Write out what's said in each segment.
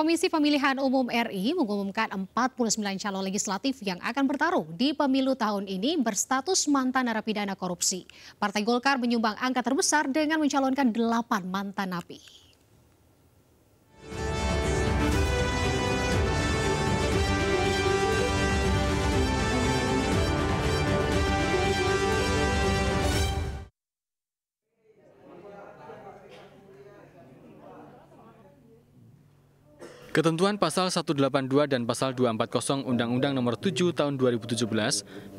Komisi Pemilihan Umum RI mengumumkan 49 calon legislatif yang akan bertarung di pemilu tahun ini berstatus mantan narapidana korupsi. Partai Golkar menyumbang angka terbesar dengan mencalonkan 8 mantan napi. Ketentuan pasal 182 dan pasal 240 Undang-Undang Nomor 7 Tahun 2017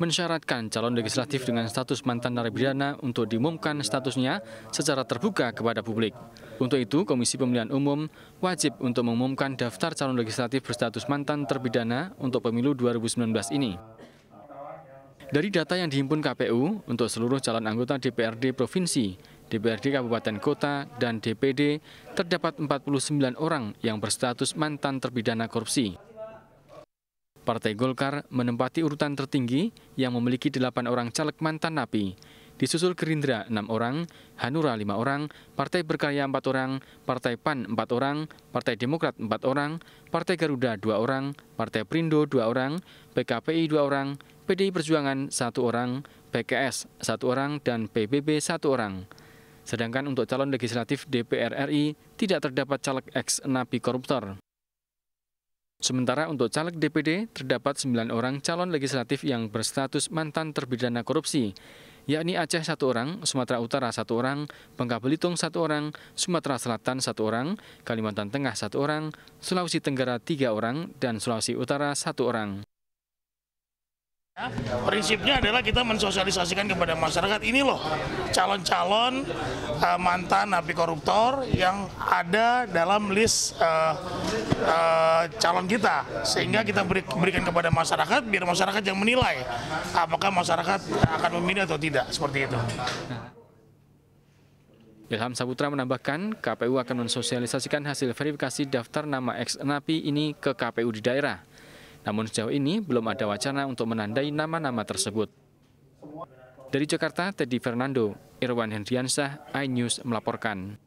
mensyaratkan calon legislatif dengan status mantan narapidana untuk diumumkan statusnya secara terbuka kepada publik. Untuk itu, Komisi Pemilihan Umum wajib untuk mengumumkan daftar calon legislatif berstatus mantan terpidana untuk pemilu 2019 ini. Dari data yang dihimpun KPU, untuk seluruh calon anggota DPRD Provinsi, DPRD Kabupaten Kota, dan DPD, terdapat 49 orang yang berstatus mantan terpidana korupsi. Partai Golkar menempati urutan tertinggi yang memiliki 8 orang caleg mantan napi. Disusul Gerindra 6 orang, Hanura 5 orang, Partai Berkarya 4 orang, Partai PAN 4 orang, Partai Demokrat 4 orang, Partai Garuda 2 orang, Partai Perindo 2 orang, PKPI 2 orang, PDI Perjuangan 1 orang, PKS 1 orang, dan PBB 1 orang. Sedangkan untuk calon legislatif DPR RI tidak terdapat caleg ex napi koruptor. Sementara untuk caleg DPD terdapat 9 orang calon legislatif yang berstatus mantan terpidana korupsi, yakni Aceh satu orang, Sumatera Utara satu orang, Bangka Belitung satu orang, Sumatera Selatan satu orang, Kalimantan Tengah satu orang, Sulawesi Tenggara tiga orang, dan Sulawesi Utara satu orang. Prinsipnya adalah kita mensosialisasikan kepada masyarakat ini loh calon-calon uh, mantan napi koruptor yang ada dalam list uh, uh, calon kita sehingga kita beri, berikan kepada masyarakat biar masyarakat yang menilai apakah masyarakat akan memilih atau tidak seperti itu. Ilham Saputra menambahkan, KPU akan mensosialisasikan hasil verifikasi daftar nama ex-napi ini ke KPU di daerah. Namun sejauh ini belum ada wacana untuk menandai nama-nama tersebut. Dari Jakarta, Teddy Fernando, Irwan Hendriansyah, iNews melaporkan.